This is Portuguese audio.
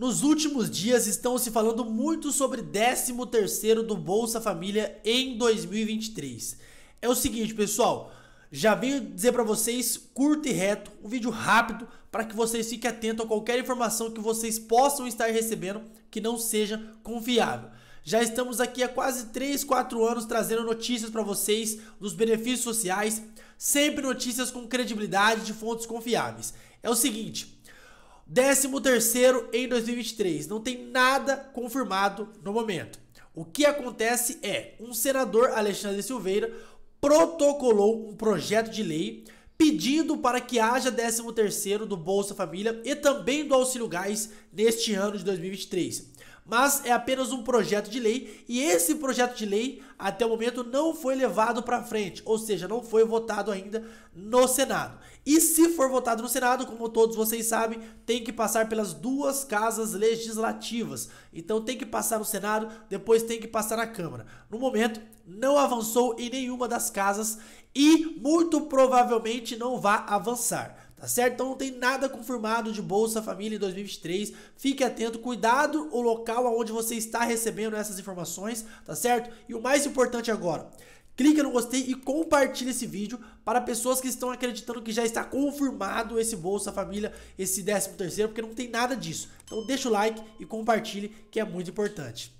Nos últimos dias estão se falando muito sobre 13º do Bolsa Família em 2023. É o seguinte, pessoal, já venho dizer para vocês curto e reto, um vídeo rápido para que vocês fiquem atentos a qualquer informação que vocês possam estar recebendo que não seja confiável. Já estamos aqui há quase 3, 4 anos trazendo notícias para vocês dos benefícios sociais, sempre notícias com credibilidade de fontes confiáveis. É o seguinte, Décimo terceiro em 2023. Não tem nada confirmado no momento. O que acontece é, um senador Alexandre Silveira protocolou um projeto de lei pedindo para que haja 13 terceiro do Bolsa Família e também do Auxílio Gás neste ano de 2023 mas é apenas um projeto de lei e esse projeto de lei até o momento não foi levado para frente, ou seja, não foi votado ainda no Senado. E se for votado no Senado, como todos vocês sabem, tem que passar pelas duas casas legislativas. Então tem que passar no Senado, depois tem que passar na Câmara. No momento, não avançou em nenhuma das casas e muito provavelmente não vai avançar tá certo? Então não tem nada confirmado de Bolsa Família em 2023. Fique atento, cuidado o local onde você está recebendo essas informações, tá certo? E o mais importante agora, clica no gostei e compartilhe esse vídeo para pessoas que estão acreditando que já está confirmado esse Bolsa Família, esse 13 terceiro, porque não tem nada disso. Então deixa o like e compartilhe, que é muito importante.